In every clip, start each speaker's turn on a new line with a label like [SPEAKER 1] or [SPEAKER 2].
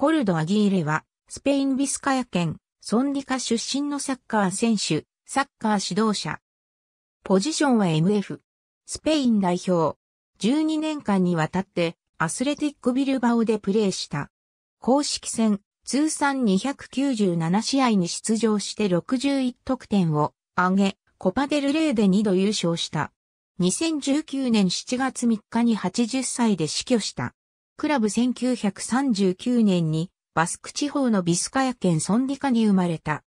[SPEAKER 1] コルド・アギーレは、スペインビスカヤ県、ソンディカ出身のサッカー選手、サッカー指導者。ポジションは MF。スペイン代表。12年間にわたって、アスレティックビルバオでプレーした。公式戦、通算297試合に出場して61得点を上げ、コパデルレーで2度優勝した。2019年7月3日に80歳で死去した。クラブ1939年にバスク地方のビスカヤ県ソンディカに生まれた。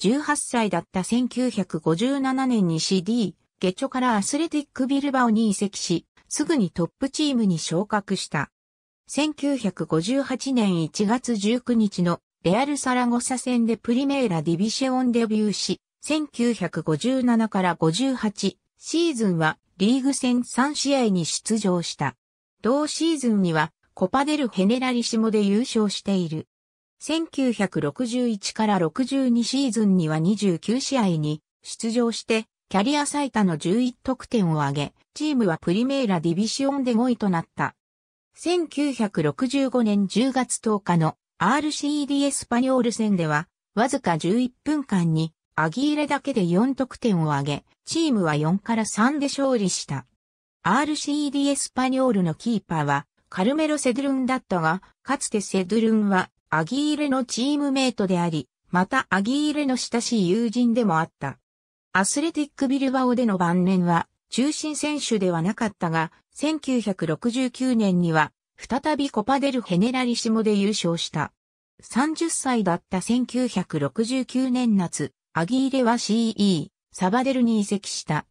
[SPEAKER 1] 18歳だった1957年に CD、ゲチョからアスレティックビルバオに移籍し、すぐにトップチームに昇格した。1958年1月19日のレアルサラゴサ戦でプリメーラディビシェオンデビューし、1957から58シーズンはリーグ戦3試合に出場した。同シーズンにはコパデル・ヘネラリシモで優勝している。1961から62シーズンには29試合に出場して、キャリア最多の11得点を挙げ、チームはプリメーラ・ディビシオンで5位となった。1965年10月10日の RCD エスパニョール戦では、わずか11分間にアギーレだけで4得点を挙げ、チームは4から3で勝利した。RCD エスパニョールのキーパーは、カルメロ・セドゥルンだったが、かつてセドゥルンはアギーレのチームメイトであり、またアギーレの親しい友人でもあった。アスレティックビルバオでの晩年は中心選手ではなかったが、1969年には再びコパデル・ヘネラリシモで優勝した。30歳だった1969年夏、アギーレは CE、サバデルに移籍した。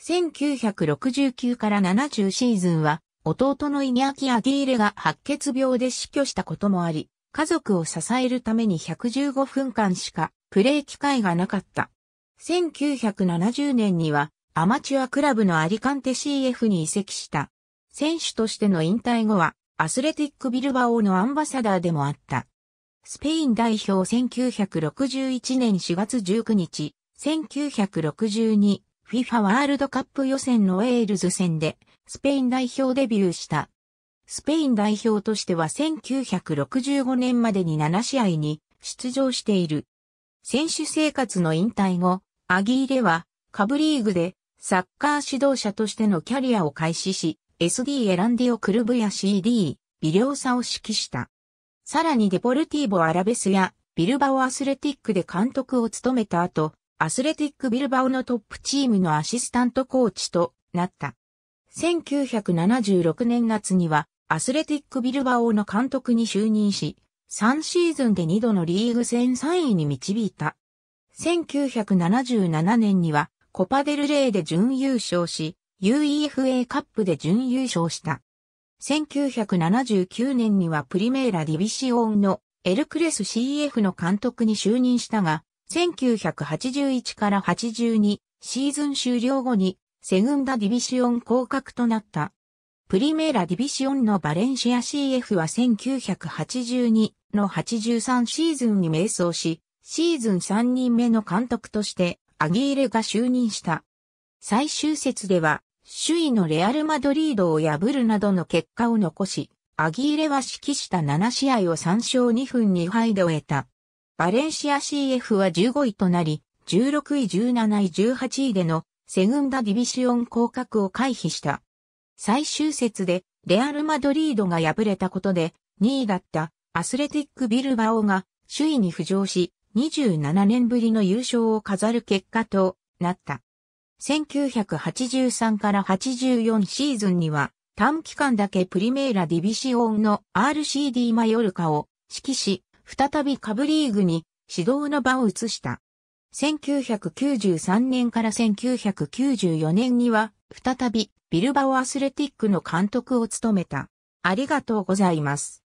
[SPEAKER 1] 1969から70シーズンは弟のイニャキ・アギーレが白血病で死去したこともあり、家族を支えるために115分間しかプレー機会がなかった。1970年にはアマチュアクラブのアリカンテ CF に移籍した。選手としての引退後はアスレティックビルバオのアンバサダーでもあった。スペイン代表1961年4月19日、1962 FIFA ワールドカップ予選のウェールズ戦でスペイン代表デビューした。スペイン代表としては1965年までに7試合に出場している。選手生活の引退後、アギーレは下部リーグでサッカー指導者としてのキャリアを開始し、SD エランディオクルブや CD、微量差を指揮した。さらにデポルティーボ・アラベスやビルバオ・アスレティックで監督を務めた後、アスレティックビルバオのトップチームのアシスタントコーチとなった。1976年夏には、アスレティックビルバオの監督に就任し、3シーズンで2度のリーグ戦3位に導いた。1977年には、コパデルレイで準優勝し、UEFA カップで準優勝した。1979年にはプリメーラディビシオンのエルクレス CF の監督に就任したが、1981から82シーズン終了後にセグンダディビシオン降格となった。プリメーラディビシオンのバレンシア CF は1982の83シーズンに迷走し、シーズン3人目の監督としてアギーレが就任した。最終節では、首位のレアル・マドリードを破るなどの結果を残し、アギーレは指揮した7試合を3勝2分2敗で終えた。バレンシア CF は15位となり、16位17位18位でのセグンダディビシオン降格を回避した。最終節でレアル・マドリードが敗れたことで2位だったアスレティック・ビルバオが首位に浮上し27年ぶりの優勝を飾る結果となった。1983から84シーズンには短期間だけプリメーラ・ディビシオンの RCD マヨルカを指揮し再び下部リーグに指導の場を移した。1993年から1994年には、再びビルバオアスレティックの監督を務めた。ありがとうございます。